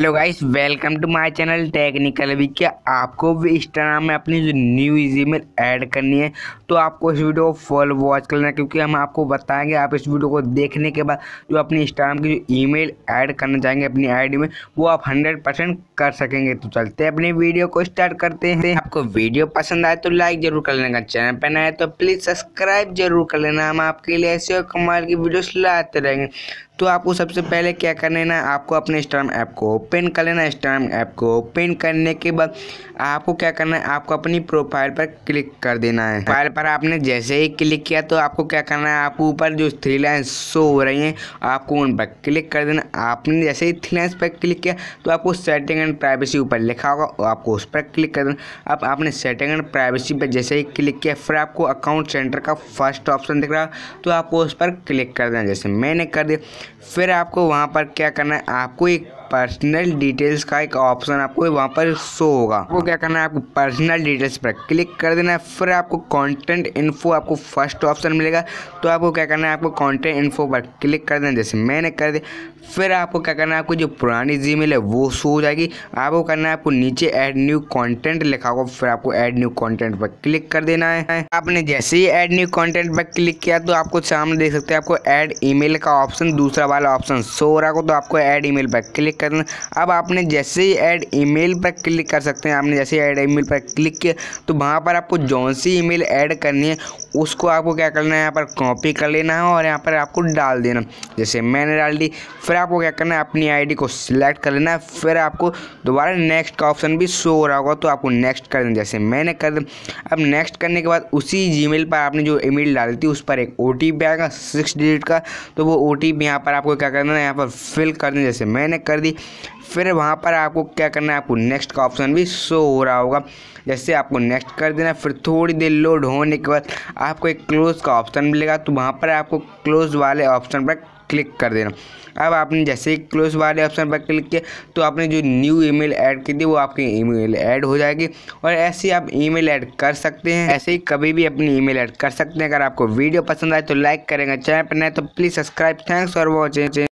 hello guys welcome to my channel technical V क्या आपको भी इंस्टाग्राम में अपनी जो न्यू ईमेल ऐड करनी है तो आपको इस वीडियो को फुल वॉच कर लेना क्योंकि हम आपको बताएंगे आप इस वीडियो को देखने के बाद जो अपनी इंस्टाग्राम की जो ईमेल ऐड करना चाहेंगे अपनी आईडी में वो आप हंड्रेड परसेंट कर सकेंगे तो चलते अपनी वीडियो को स्टार्ट करते हैं आपको वीडियो पसंद आए तो लाइक जरूर कर लेना चैनल पर ना तो प्लीज़ सब्सक्राइब जरूर कर लेना हम आपके लिए ऐसे और कमाल की वीडियो लाते रहेंगे तो आपको सबसे पहले क्या कर लेना आपको अपने स्टाम ऐप को ओपन कर लेना स्टाम ऐप को ओपन करने के बाद आपको क्या करना है आपको अपनी प्रोफाइल पर क्लिक कर देना है प्रोफाइल पर आपने जैसे ही क्लिक किया तो आपको क्या करना है आपको ऊपर जो थ्री लाइन शो हो रही हैं आपको उन पर क्लिक कर देना आपने जैसे ही थ्री लाइन पर क्लिक किया तो आपको सेटिंग एंड प्राइवेसी ऊपर लिखा होगा और आपको उस पर क्लिक कर देना अब आपने सेटिंग एंड प्राइवेसी पर जैसे ही क्लिक किया फिर आपको अकाउंट सेंटर का फर्स्ट ऑप्शन दिख रहा तो आपको उस पर क्लिक कर देना जैसे मैंने कर दिया फिर आपको वहाँ पर क्या करना है आपको एक पर्सनल डिटेल्स का एक ऑप्शन आपको वहाँ पर शो होगा आपको क्या करना है आपको पर्सनल डिटेल्स पर क्लिक कर देना है फिर आपको कंटेंट इन्फो आपको फर्स्ट ऑप्शन मिलेगा तो आपको क्या करना है आपको कंटेंट इन्फो पर क्लिक कर देना जैसे मैंने कर दिया फिर आपको क्या करना है आपको जो पुरानी जी है वो शो हो जाएगी आपको करना है आपको नीचे एड न्यू कॉन्टेंट लिखा होगा फिर आपको एड न्यू कॉन्टेंट पर क्लिक कर देना है आपने जैसे ही एड न्यू कॉन्टेंट पर क्लिक किया तो आपको सामने देख सकते हैं आपको एड ई का ऑप्शन दूसरा वाला ऑप्शन शो हो रहा हो तो आपको एड ई पर क्लिक क्लिक करना अब आपने जैसे ही ऐड ईमेल पर क्लिक कर सकते हैं आपने जैसे ही ऐड ईमेल पर क्लिक किया तो वहाँ पर आपको जौन सी ईमेल ऐड करनी है उसको आपको क्या करना है यहाँ पर कॉपी कर लेना है और यहाँ पर आपको डाल देना जैसे मैंने डाल दी फिर आपको क्या करना है अपनी आई को सिलेक्ट कर लेना है फिर आपको दोबारा नेक्स्ट का ऑप्शन भी शो हो रहा होगा तो आपको नेक्स्ट कर देना जैसे मैंने कर अब नेक्स्ट करने के बाद उसी जी पर आपने जो ईमेल डाली थी उस पर एक ओ आएगा सिक्स डिजिट का तो वो ओ टी यहाँ पर आपको क्या करना है यहाँ पर फिल कर देना जैसे मैंने कर दिया दी फिर वहाँ पर आपको क्या करना है आपको नेक्स्ट का ऑप्शन भी शो हो रहा होगा जैसे आपको नेक्स्ट कर देना फिर थोड़ी देर लोड होने के बाद आपको एक क्लोज का ऑप्शन मिलेगा तो वहाँ पर आपको क्लोज वाले ऑप्शन पर क्लिक कर देना अब आपने जैसे ही क्लोज वाले ऑप्शन पर क्लिक किया तो आपने जो न्यू ईमेल ऐड की थी वो आपकी ईमेल ऐड हो जाएगी और ऐसे ही आप ईमेल ऐड कर सकते हैं ऐसे ही कभी भी अपनी ईमेल ऐड कर सकते हैं अगर आपको वीडियो पसंद आए तो लाइक करेंगे चैनल पर नहीं तो please subscribe thanks for watching